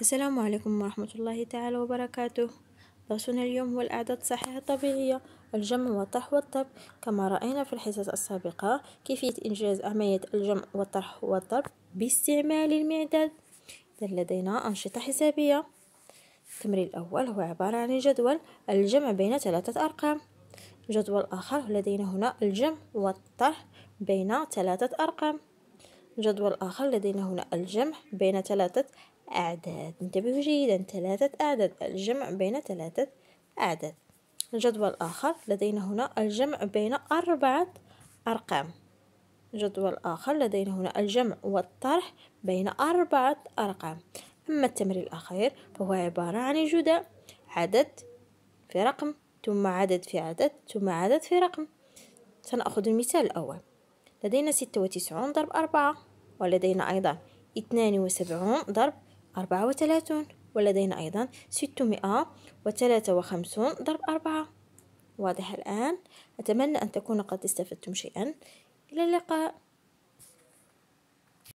السلام عليكم ورحمة الله تعالى وبركاته درسنا اليوم هو الأعداد الصحيحة الطبيعية الجمع والطرح والضرب كما رأينا في الحصص السابقة كيفية إنجاز عملية الجمع والطرح والضرب باستعمال المعداد إذا لدينا أنشطة حسابية التمرين الأول هو عبارة عن جدول الجمع بين ثلاثة أرقام جدول آخر لدينا هنا الجمع والطرح بين ثلاثة أرقام جدول آخر لدينا هنا الجمع بين ثلاثة أعداد انتبهوا جيدا ثلاثة أعداد الجمع بين ثلاثة أعداد جدول آخر لدينا هنا الجمع بين أربعة أرقام جدول آخر لدينا هنا الجمع والطرح بين أربعة أرقام أما التمرين الأخير فهو عبارة عن جداء عدد في رقم ثم عدد في عدد ثم عدد في رقم سنأخذ المثال الأول لدينا ستة وتسعون ضرب أربعة ولدينا أيضا اثنان وسبعون ضرب أربعة وثلاثون ولدينا أيضا ستمائة وثلاثة وخمسون ضرب أربعة واضح الآن أتمنى أن تكونوا قد استفدتم شيئا إلى اللقاء